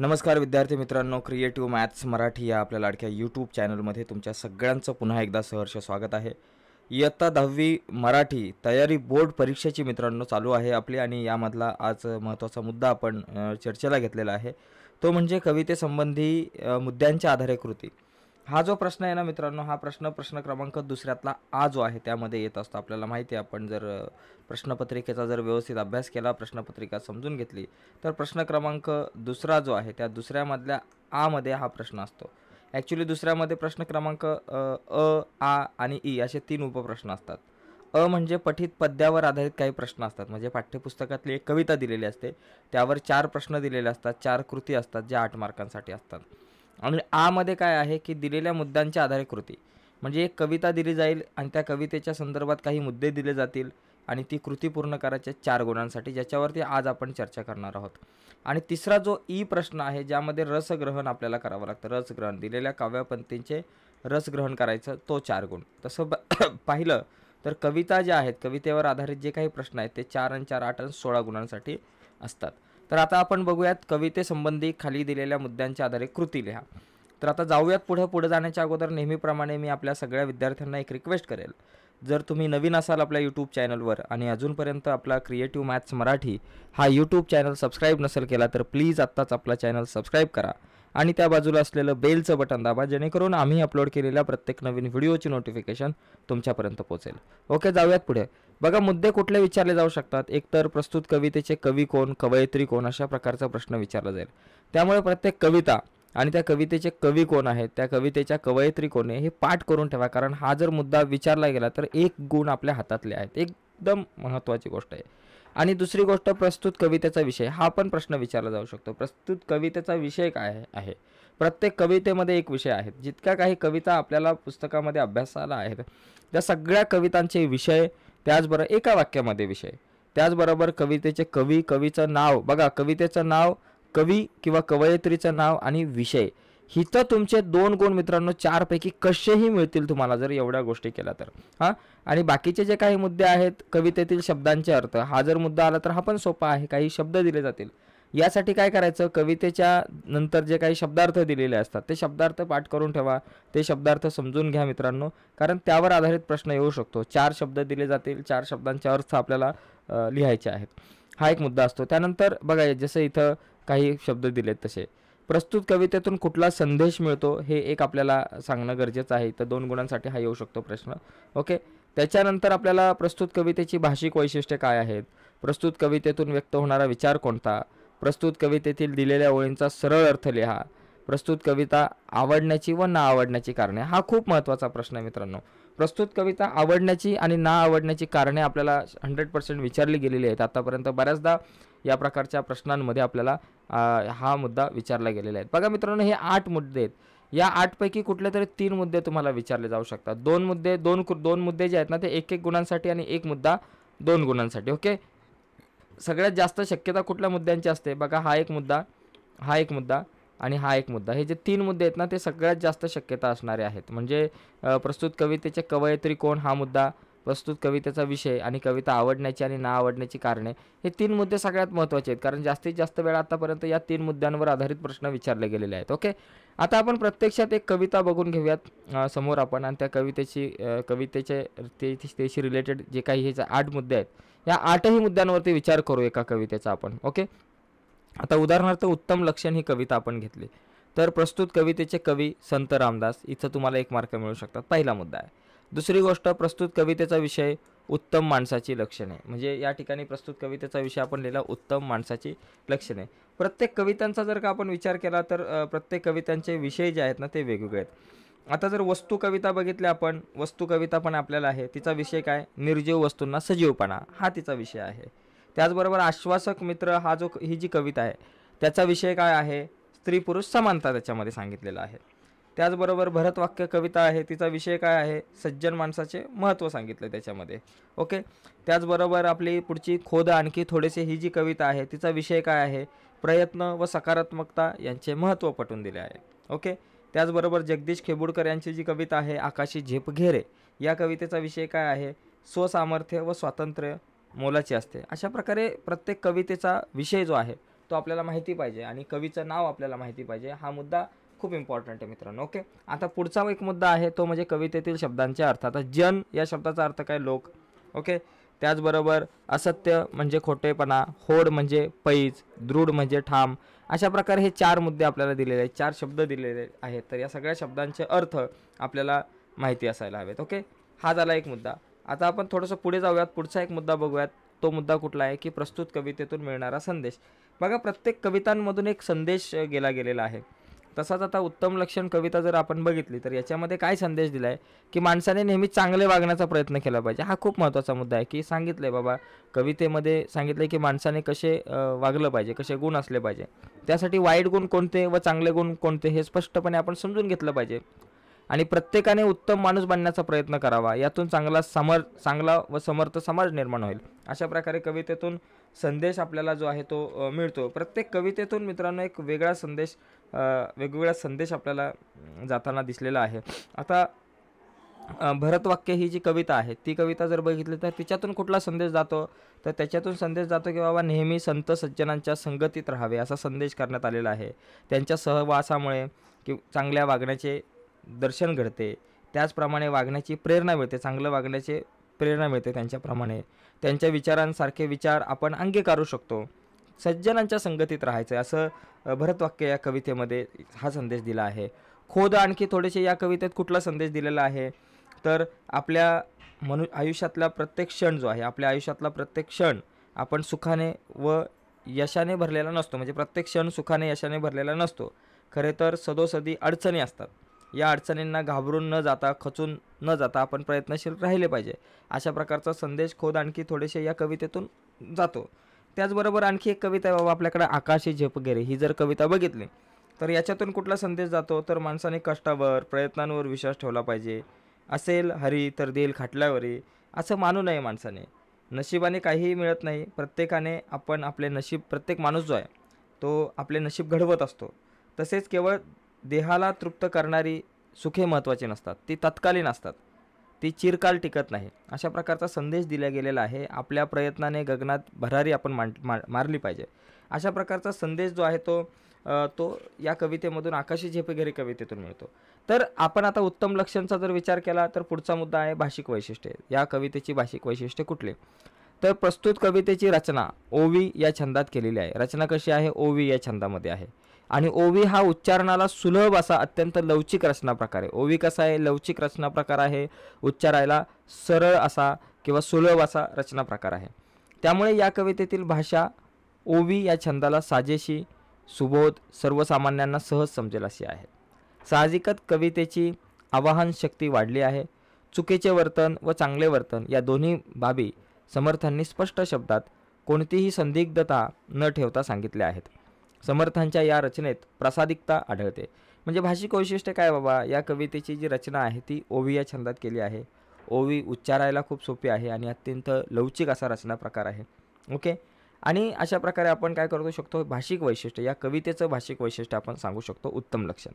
नमस्कार विद्यार्थी मित्रांनो क्रिएटिव्ह मॅथ्स मराठी या आपल्या लाडक्या यूट्यूब चॅनलमध्ये तुमच्या सगळ्यांचं पुन्हा एकदा सहर्ष स्वागत आहे इयत्ता दहावी मराठी तयारी बोर्ड परीक्षेची मित्रांनो चालू आहे आपली आणि यामधला आज महत्त्वाचा मुद्दा आपण चर्चेला घेतलेला आहे तो म्हणजे कवितेसंबंधी मुद्द्यांच्या आधारे कृती हा जो प्रश्न आहे ना मित्रांनो हा प्रश्न प्रश्न क्रमांक दुसऱ्यातला आ जो आहे त्यामध्ये येत असतो आपल्याला माहिती आहे आपण जर प्रश्नपत्रिकेचा जर व्यवस्थित अभ्यास केला प्रश्नपत्रिका समजून घेतली तर प्रश्न क्रमांक दुसरा जो आहे त्या दुसऱ्यामधल्या आमध्ये हा प्रश्न असतो ॲक्च्युली दुसऱ्यामध्ये प्रश्न क्रमांक अ आ आणि ई असे तीन उपप्रश्न असतात अ म्हणजे पठित पद्यावर आधारित काही प्रश्न असतात म्हणजे पाठ्यपुस्तकातली एक कविता दिलेली असते त्यावर चार प्रश्न दिलेले असतात चार कृती असतात ज्या आठ मार्कांसाठी असतात आणि आमध्ये काय आहे की दिलेल्या मुद्द्यांच्या आधारे कृती म्हणजे एक कविता दिली जाईल आणि त्या कवितेच्या संदर्भात काही मुद्दे दिले जातील आणि ती कृती पूर्ण करायच्या चार गुणांसाठी ज्याच्यावरती आज आपण चर्चा करणार आहोत आणि तिसरा जो ई प्रश्न आहे ज्यामध्ये रसग्रहण आपल्याला करावं लागतं रसग्रहण दिलेल्या काव्यपंथींचे रसग्रहण करायचं तो चार गुण तसं पाहिलं तर कविता ज्या आहेत कवितेवर आधारित जे काही प्रश्न आहेत ते चार आणि चार आठ आणि सोळा गुणांसाठी असतात तर आता आपण बघूयात कवितेसंबंधी खाली दिलेल्या मुद्द्यांच्या आधारे कृती लिहा तर आता जाऊयात पुढं पुढे जाण्याच्या अगोदर नेहमीप्रमाणे मी आपल्या सगळ्या विद्यार्थ्यांना एक रिक्वेस्ट करेल जर तुम्ही नवीन असाल आपल्या यूट्यूब चॅनलवर आणि अजूनपर्यंत आपला क्रिएटिव्ह मॅथ्स मराठी हा यूट्यूब चॅनल सबस्क्राईब नसेल केला तर प्लीज आत्ताच आपला चॅनल सबस्क्राईब करा आणि त्या बाजूला असलेलं बेलचं बटन दाबा जेणेकरून आम्ही अपलोड केलेल्या प्रत्येक नवीन व्हिडिओची नोटिफिकेशन तुमच्यापर्यंत पोहोचेल ओके जाऊयात पुढे बघा मुद्दे कुठले विचारले जाऊ शकतात एकतर प्रस्तुत कवितेचे कवी कोण कवयित्री कोण अशा प्रकारचा प्रश्न विचारला जाईल त्यामुळे प्रत्येक कविता आणि त्या कवितेचे कवी कोण आहेत त्या कवितेच्या कवयित्री कोण आहे हे पाठ करून ठेवा कारण हा जर मुद्दा विचारला गेला तर एक गुण आपल्या हातातले आहेत एकदम महत्त्वाची गोष्ट आहे आणि दुसरी गोष्ट प्रस्तुत कवितेचा विषय हा पण प्रश्न विचारला जाऊ शकतो प्रस्तुत कवितेचा विषय काय आहे प्रत्येक कवितेमध्ये एक विषय आहेत जितक्या काही कविता आपल्याला पुस्तकामध्ये अभ्यासाला आहेत त्या सगळ्या कवितांचे विषय त्याचबरोबर एका वाक्यामध्ये विषय त्याचबरोबर कवितेचे कवी कवीचं नाव बघा कवितेचं नाव कवी किंवा कवयित्रीचं नाव आणि विषय इथं तुमचे दोन गुण मित्रांनो चारपैकी कसेही मिळतील तुम्हाला जर एवढ्या गोष्टी केल्या तर हा आणि बाकीचे जे काही मुद्दे आहेत कवितेतील शब्दांचे अर्थ हा जर मुद्दा आला तर हा पण सोपा आहे काही शब्द दिले जातील यासाठी काय करायचं कवितेच्या नंतर जे काही शब्दार्थ दिलेले असतात ते शब्दार्थ पाठ करून ठेवा ते शब्दार्थ समजून घ्या मित्रांनो कारण त्यावर आधारित प्रश्न येऊ शकतो चार शब्द दिले जातील चार शब्दांचे अर्थ आपल्याला लिहायचे आहेत हा एक मुद्दा असतो त्यानंतर बघा जसं इथं काही शब्द दिलेत तसे प्रस्तुत कवितेतून कुठला संदेश मिळतो हे एक आपल्याला सांगणं गरजेचं आहे तर दोन गुणांसाठी हा येऊ शकतो प्रश्न ओके त्याच्यानंतर आपल्याला प्रस्तुत कवितेची भाषिक वैशिष्ट्ये काय आहेत प्रस्तुत कवितेतून व्यक्त होणारा विचार कोणता प्रस्तुत कवितेतील दिलेल्या ओळींचा सरळ अर्थ लिहा प्रस्तुत कविता आवडण्याची व ना आवडण्याची कारणे हा खूप महत्त्वाचा प्रश्न आहे मित्रांनो प्रस्तुत कविता आवडण्याची आणि ना आवडण्याची कारणे आपल्याला हंड्रेड पर्सेंट विचारली गेलेली आहेत आतापर्यंत बऱ्याचदा या प्रकारच्या प्रश्नांमध्ये आपल्याला हा मुद्दा विचारला गेलेला आहे बघा मित्रांनो हे आठ मुद्दे आहेत या आठपैकी कुठले तरी तीन मुद्दे तुम्हाला विचारले जाऊ शकतात दोन मुद्दे दोन दोन मुद्दे जे आहेत ना ते एक एक गुणांसाठी आणि एक मुद्दा दोन गुणांसाठी ओके सगळ्यात जास्त शक्यता कुठल्या मुद्द्यांची असते बघा हा एक मुद्दा हा एक मुद्दा आणि हा एक मुद्दा हे जे तीन मुद्दे आहेत ना ते सगळ्यात जास्त शक्यता असणारे आहेत म्हणजे प्रस्तुत कवितेचे कवयित्री कोण हा मुद्दा प्रस्तुत कवितेचा विषय आणि कविता आवडण्याची आणि ना आवडण्याची कारणे हे तीन मुद्दे सगळ्यात महत्त्वाचे आहेत कारण जास्तीत जास्त वेळा आतापर्यंत या तीन मुद्द्यांवर आधारित प्रश्न विचारले गेलेले आहेत ओके आता आपण प्रत्यक्षात एक कविता बघून घेऊयात समोर आपण आणि त्या कवितेची कवितेचे ते त्याशी रिलेटेड जे काही हे आठ मुद्दे आहेत या आठही मुद्द्यांवरती विचार करू एका कवितेचा आपण ओके आता उदाहरणार्थ उत्तम लक्षण ही कविता आपण घेतली तर प्रस्तुत कवितेचे कवी संत रामदास इथं तुम्हाला एक मार्क मिळू शकतात पहिला मुद्दा आहे दुसरी गोष्ट प्रस्तुत कवितेचा विषय उत्तम माणसाची लक्षणे म्हणजे या ठिकाणी प्रस्तुत कवितेचा विषय आपण लिहिला उत्तम माणसाची लक्षणे प्रत्येक कवितांचा जर का आपण विचार केला तर प्रत्येक कवितांचे विषय जे आहेत ना ते वेगवेगळे आहेत आता जर वस्तू कविता बघितल्या आपण वस्तू कविता पण आपल्याला आहे तिचा विषय काय निर्जीव वस्तूंना सजीवपणा हा तिचा विषय आहे त्याचबरोबर आश्वासक मित्र हा जो ही जी कविता आहे त्याचा विषय काय आहे स्त्री पुरुष समानता त्याच्यामध्ये सांगितलेला आहे त्याचबरोबर भरतवाक्य कविता आहे तिचा विषय काय आहे सज्जन माणसाचे महत्त्व सांगितलं त्याच्यामध्ये ओके त्याचबरोबर आपली पुढची खोद आणखी थोडेसे ही जी कविता आहे तिचा विषय काय आहे प्रयत्न व सकारात्मकता यांचे महत्त्व पटवून दिले आहे ओके त्याचबरोबर जगदीश खेबुडकर यांची जी कविता आहे आकाशी झेप घेरे या कवितेचा विषय काय आहे स्वसामर्थ्य व स्वातंत्र्य मोलाचे असते अशा प्रकारे प्रत्येक कवितेचा विषय जो आहे तो आपल्याला माहिती पाहिजे आणि कवीचं नाव आपल्याला माहिती पाहिजे हा मुद्दा खूप इम्पॉर्टंट आहे मित्रांनो ओके आता पुढचा एक मुद्दा आहे तो म्हणजे कवितेतील शब्दांचे अर्थ आता जन या शब्दाचा अर्थ काय लोक ओके त्याचबरोबर असत्य म्हणजे खोटेपणा होड म्हणजे पैज दृढ म्हणजे ठाम अशा प्रकारे हे चार मुद्दे आपल्याला दिलेले आहेत चार शब्द दिलेले आहेत तर या सगळ्या शब्दांचे अर्थ आपल्याला माहिती असायला हवेत ओके हा झाला एक मुद्दा आता आपण थोडंसं पुढे जाऊयात पुढचा एक मुद्दा बघूयात तो मुद्दा कुठला आहे की प्रस्तुत कवितेतून मिळणारा संदेश बघा प्रत्येक कवितांमधून एक संदेश गेला गेलेला आहे तसाच आता उत्तम लक्षण कविता जर आपण बघितली तर याच्यामध्ये काय संदेश दिला आहे की माणसाने नेहमी चांगले वागण्याचा प्रयत्न केला पाहिजे हा खूप महत्त्वाचा मुद्दा आहे की सांगितलं आहे बाबा कवितेमध्ये सांगितलं आहे की माणसाने कसे वागलं पाहिजे कसे गुण असले पाहिजे त्यासाठी वाईट गुण कोणते व चांगले गुण कोणते हे स्पष्टपणे आपण समजून घेतलं पाहिजे आणि प्रत्येकाने उत्तम माणूस बनण्याचा प्रयत्न करावा यातून चांगला समर चांगला व समर्थ समाज निर्माण होईल अशा प्रकारे कवितेतून संदेश आपल्याला जो आहे तो मिळतो प्रत्येक कवितेतून मित्रांनो एक वेगळा संदेश वेगवेगळा संदेश आपल्याला जाताना दिसलेला आहे आता भरतवाक्य ही जी कविता आहे ती कविता जर बघितली तर तिच्यातून कुठला संदेश जातो तर त्याच्यातून संदेश जातो की बाबा नेहमी संत सज्जनांच्या संगतीत राहावे असा संदेश करण्यात आलेला आहे त्यांच्या सहवासामुळे कि चांगल्या वागण्याचे दर्शन घडते त्याचप्रमाणे वागण्याची प्रेरणा मिळते चांगलं वागण्याचे प्रेरणा मिळते त्यांच्याप्रमाणे त्यांच्या विचारांसारखे विचार आपण अंगीकारू शकतो सज्जनांच्या संगतीत राहायचं असं भरतवाक्य या कवितेमध्ये हा संदेश दिला आहे खोद आणखी थोडेसे या कवितेत कुठला संदेश दिलेला आहे तर आपल्या मनु आयुष्यातला प्रत्येक क्षण जो आहे आपल्या आयुष्यातला प्रत्येक क्षण आपण सुखाने व यशाने भरलेला नसतो म्हणजे प्रत्येक क्षण सुखाने यशाने भरलेला नसतो खरे तर सदोसदी अडचणी असतात या अडचणींना घाबरून न जाता खचून न जाता आपण प्रयत्नशील राहिले पाहिजे अशा प्रकारचा संदेश खोद आणखी थोडेसे या कवितेतून जातो त्याचबरोबर आणखी एक कविता आहे बाबा आपल्याकडे आकाशी वगैरे ही जर कविता बघितली तर याच्यातून कुठला संदेश जातो तर माणसाने कष्टावर प्रयत्नांवर विश्वास ठेवला पाहिजे असेल हरी तर देईल खाटल्यावरही असं मानू नये माणसाने नशिबाने काहीही मिळत नाही प्रत्येकाने आपण आपले नशीब प्रत्येक माणूस जो आहे तो आपले नशीब घडवत असतो तसेच केवळ देहाला तृप्त करणारी सुखे महत्त्वाची नसतात ती तत्कालीन असतात ती चिरकाल टिकत नाही अशा प्रकारचा संदेश दिला गेलेला आहे आपल्या प्रयत्नाने गगनात भरारी आपण मां मारली पाहिजे अशा प्रकारचा संदेश जो आहे तो तो या कवितेमधून आकाशी झेपेघरी कवितेतून मिळतो तर आपण आता उत्तम लक्षणचा जर विचार केला तर पुढचा मुद्दा आहे भाषिक वैशिष्ट्ये या कवितेची भाषिक वैशिष्ट्ये कुठले तर प्रस्तुत कवितेची रचना ओवी या छंदात केलेली आहे रचना कशी आहे ओवी या छंदामध्ये आहे आणि ओवी हा उच्चारणाला सुलभ असा अत्यंत लवचिक रचना प्रकार आहे ओवी कसा आहे लवचिक रचना प्रकार आहे उच्चारायला सरळ असा किंवा सुलभ असा रचना प्रकार आहे त्यामुळे या कवितेतील भाषा ओवी या छंदाला साजेशी सुबोध सर्वसामान्यांना सहज समजेल अशी आहे साहजिकच कवितेची आवाहन शक्ती वाढली आहे चुकीचे वर्तन व चांगले वर्तन या दोन्ही बाबी समर्थांनी स्पष्ट शब्दात कोणतीही संदिग्धता न ठेवता सांगितल्या आहेत समर्थांच्या या रचनेत प्रसादिकता आढळते म्हणजे भाषिक वैशिष्ट्य काय बाबा या कवितेची जी रचना आहे ती ओवी या छंदात केली आहे ओवी उच्चारायला खूप सोपी आहे आणि अत्यंत लवचिक असा रचना प्रकार आहे ओके आणि अशा प्रकारे आपण काय करू शकतो भाषिक वैशिष्ट्य या कवितेचं भाषिक वैशिष्ट्य आपण सांगू शकतो उत्तम लक्षण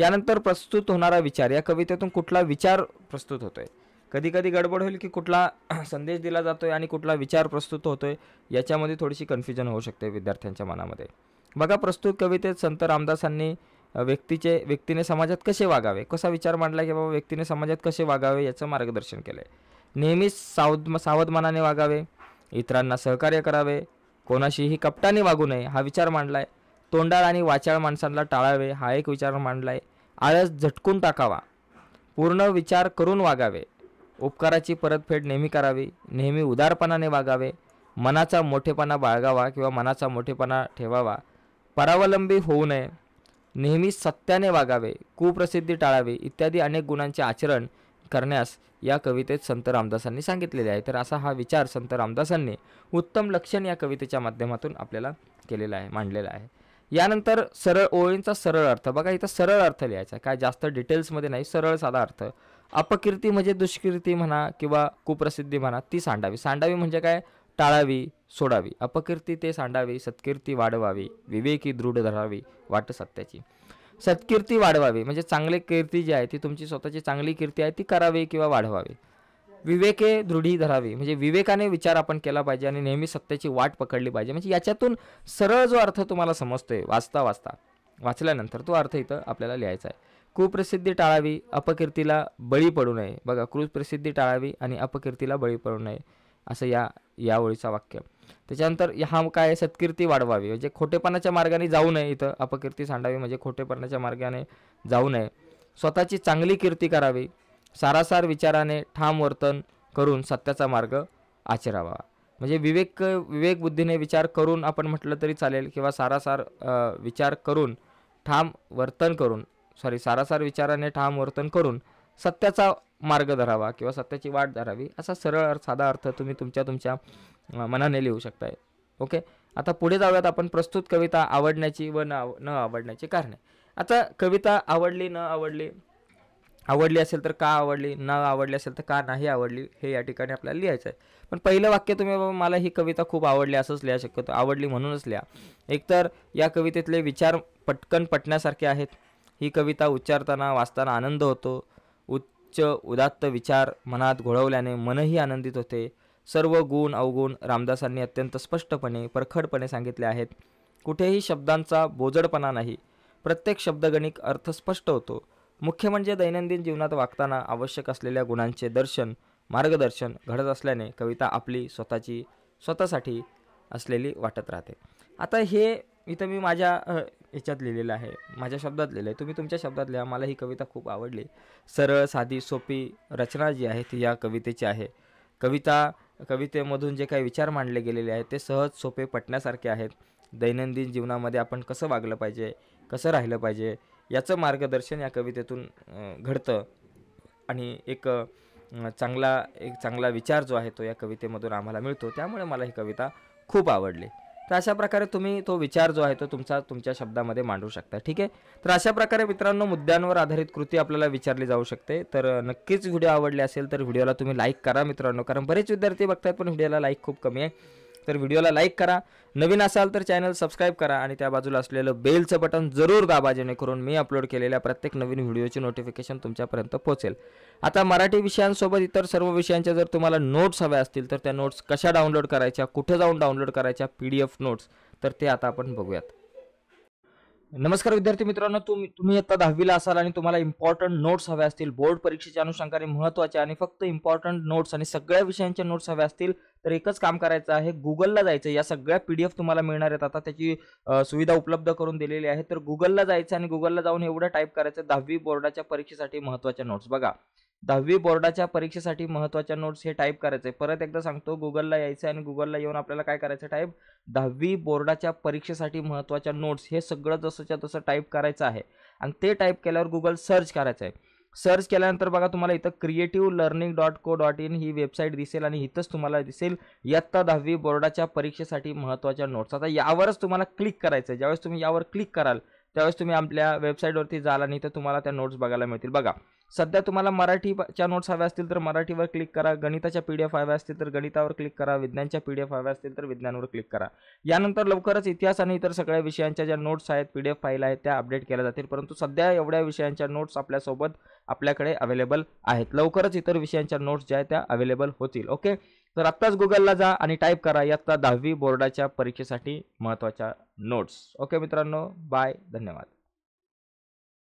यानंतर प्रस्तुत होणारा विचार या कवितेतून कुठला विचार प्रस्तुत होतोय कधी कधी गडबड होईल की कुठला संदेश दिला जातोय आणि कुठला विचार प्रस्तुत होतोय याच्यामध्ये थोडीशी कन्फ्युजन होऊ शकते विद्यार्थ्यांच्या मनामध्ये बघा प्रस्तुत कवितेत संत रामदासांनी व्यक्तीचे व्यक्तीने समाजात कसे वागावे कसा विचार मांडला की बाबा व्यक्तीने समाजात कसे वागावे याचं मार्गदर्शन केलं आहे नेहमीच सावध सावधमानाने वागावे इतरांना सहकार्य करावे कोणाशीही कपटाने वागू नये हा विचार मांडला आहे तोंडाळ आणि वाचाळ माणसांना टाळावे हा एक विचार मांडला आहे आळस झटकून टाकावा पूर्ण विचार करून वागावे उपकाराची परतफेड नेहमी करावी नेहमी उदारपणाने वागावे मनाचा मोठेपणा बाळगावा किंवा मनाचा मोठेपणा ठेवावा परावलंबी होऊ नये नेहमी सत्याने वागावे कुप्रसिद्धी टाळावी इत्यादी अनेक गुणांचे आचरण करण्यास या कवितेत संत रामदासांनी सांगितलेले आहे तर असा हा विचार संत रामदासांनी उत्तम लक्षण या कवितेच्या माध्यमातून आपल्याला केलेला आहे मांडलेला आहे यानंतर सरळ ओळींचा सरळ अर्थ बघा इथं सरळ अर्थ लिहायचा काय जास्त डिटेल्समध्ये नाही सरळ साधा अर्थ अपकीर्ती म्हणजे दुष्कीर्ती म्हणा किंवा कुप्रसिद्धी म्हणा ती सांडावी सांडावी म्हणजे काय टाळावी सोडावी अपकीर्ती ते सांडावी सत्कीर्ती वाढवावी विवेकी दृढ धरावी वाट सत्याची सत्कीर्ती वाढवावी म्हणजे चांगले कीर्ती जी आहे ती तुमची स्वतःची चांगली कीर्ती आहे ती करावी किंवा वाढवावी विवेके दृढी धरावी म्हणजे विवेकाने विचार आपण केला पाहिजे आणि नेहमी सत्याची वाट पकडली पाहिजे म्हणजे याच्यातून सरळ जो अर्थ तुम्हाला समजतोय वाचता वाचता वाचल्यानंतर तो अर्थ इथं आपल्याला लिहायचा आहे कुप्रसिद्धी टाळावी अपकीर्तीला बळी पडू नये बघा कुप्रसिद्धी टाळावी आणि अपकीर्तीला बळी पडू नये असं या यावेळीचा वाक्य त्याच्यानंतर हा काय सत्कीर्ती वाढवावी म्हणजे खोटेपणाच्या मार्गाने जाऊ नये इथं अपकीर्ती सांडावी म्हणजे खोटेपणाच्या मार्गाने जाऊ नये स्वतःची चांगली कीर्ती करावी सारासार विचाराने ठाम वर्तन करून सत्याचा मार्ग आचरावा म्हणजे विवेक विवेक बुद्धीने विचार करून आपण म्हटलं तरी चालेल किंवा सारासार विचार करून ठाम वर्तन करून सॉरी सारासार विचाराने ठाम वर्तन करून सत्याचा मार्ग धरावा किंवा सत्याची वाट धरावी असा सरळ अर्थ साधा अर्थ तुम्ही तुमच्या तुमच्या मनाने लिहू शकताय ओके आता पुढे जाऊयात आपण प्रस्तुत कविता आवडण्याची व न न आवडण्याची कारणे आता कविता आवडली न आवडली आवडली असेल तर का आवडली न आवडली असेल तर का नाही आवडली हे या ठिकाणी आपल्याला लिहायचं आहे पण पहिलं वाक्य तुम्ही बाबा मला ही कविता खूप आवडली असंच लिहा शक्यतो आवडली म्हणूनच लिहा एकतर या कवितेतले विचार पटकन पटण्यासारखे आहेत ही कविता उच्चारताना वाचताना आनंद होतो उच्च उदात्त विचार मनात घोळवल्याने मनही आनंदित होते सर्व गुण अवगुण रामदासांनी अत्यंत स्पष्टपणे परखडपणे सांगितले आहेत कुठेही शब्दांचा बोजडपणा नाही प्रत्येक शब्दगणिक अर्थ स्पष्ट होतो मुख्य म्हणजे दैनंदिन जीवनात वागताना आवश्यक असलेल्या गुणांचे दर्शन मार्गदर्शन घडत असल्याने कविता आपली स्वतःची स्वतःसाठी असलेली वाटत राहते आता हे इथं मी माझ्या याच्यात लिहिलेलं आहे माझ्या शब्दात लिहिलं आहे तुम्ही तुमच्या शब्दात लिहा मला ही कविता खूप आवडली सरळ साधी सोपी रचना जी आहे ती या कवितेची आहे कविता कवितेमधून जे काही विचार मांडले गेलेले आहेत ते सहज सोपे पटण्यासारखे आहेत दैनंदिन जीवनामध्ये आपण कसं वागलं पाहिजे कसं राहिलं पाहिजे याचं मार्गदर्शन या कवितेतून घडतं आणि एक चांगला एक चांगला विचार जो आहे तो या कवितेमधून आम्हाला मिळतो त्यामुळे मला ही कविता खूप आवडली तर अशा प्रकारे तुम्ही तो विचार जो आहे तो तुमचा तुमच्या शब्दामध्ये मांडू शकता ठीक आहे तर अशा प्रकारे मित्रांनो मुद्द्यांवर आधारित कृती आपल्याला विचारली जाऊ शकते तर नक्कीच व्हिडिओ आवडले असेल तर व्हिडिओला तुम्ही लाईक करा मित्रांनो कारण बरेच विद्यार्थी बघतात पण व्हिडिओला लाईक खूप कमी आहे तर व्हिडिओला लाईक करा नवीन असाल तर चॅनल सबस्क्राईब करा आणि त्या बाजूला असलेलं बेलचं बटन जरूर दाबा जेणेकरून मी अपलोड केलेल्या प्रत्येक नवीन व्हिडिओची नोटिफिकेशन तुमच्यापर्यंत पोहोचेल आता मराठी विषयांसोबत इतर सर्व विषयांच्या जर तुम्हाला नोट्स हव्या असतील तर त्या नोट्स कशा डाउनलोड करायच्या कुठं जाऊन डाउनलोड करायच्या पी डी एफ नोट्स तर ते आता आपण बघूयात नमस्कार विद्यार्थी मित्रांनो तुम्ही तुम्ही आता दहावीला असाल आणि तुम्हाला इम्पॉर्टंट नोट्स हवे असतील बोर्ड परीक्षेच्या अनुषंगाने महत्त्वाचे आणि फक्त इम्पॉर्टंट नोट्स आणि सगळ्या विषयांच्या नोट्स हवे असतील तर एकच काम करायचं आहे गुगलला जायचं या सगळ्या पी तुम्हाला मिळणार आहेत आता त्याची सुविधा उपलब्ध करून दिलेली आहे तर गुगलला जायचं आणि गुगलला जाऊन एवढं टाईप करायचं दहावी बोर्डाच्या परीक्षेसाठी महत्वाच्या नोट्स बघा दहावी बोर्डाच्या परीक्षेसाठी महत्त्वाच्या नोट्स हे टाईप करायचं आहे परत एकदा सांगतो गुगलला यायचं आहे आणि गुगलला येऊन आपल्याला काय करायचं टाईप दहावी बोर्डाच्या परीक्षेसाठी महत्त्वाच्या नोट्स हे सगळं जसंच्या तसं टाईप करायचं आहे आणि ते टाईप केल्यावर गुगल सर्च करायचं आहे सर्च केल्यानंतर बघा तुम्हाला इथं creative learning dot co dot in ही वेबसाईट दिसेल आणि इथंच तुम्हाला दिसेल इयत्ता दहावी बोर्डाच्या परीक्षेसाठी महत्त्वाच्या नोट्स आता यावरच तुम्हाला क्लिक करायचं आहे ज्यावेळेस तुम्ही यावर क्लिक कराल त्यावेळेस तुम्ही आपल्या वेबसाईटवरती जाल आणि इथं तुम्हाला त्या नोट्स बघायला मिळतील बघा सध्या तुम्हाला मराठीच्या नोट्स हव्या असतील तर मराठीवर क्लिक करा गणिताच्या पी डी एफ हव्या असतील तर गणितावर क्लिक करा विज्ञानच्या पी डी एफ हव्या असतील तर विज्ञानवर क्लिक करा यानंतर लवकरच इतिहास आणि इतर सगळ्या विषयांच्या ज्या नोट्स आहेत पी डी एफ फाईल आहेत त्या अपडेट केल्या जातील परंतु सध्या एवढ्या विषयांच्या नोट्स आपल्यासोबत आपल्याकडे अवेलेबल आहेत लवकरच इतर विषयांच्या नोट्स ज्या आहेत त्या अवेलेबल होतील ओके तर आत्ताच गुगलला जा आणि टाईप करा इयत्ता दहावी बोर्डाच्या परीक्षेसाठी महत्त्वाच्या नोट्स ओके मित्रांनो बाय धन्यवाद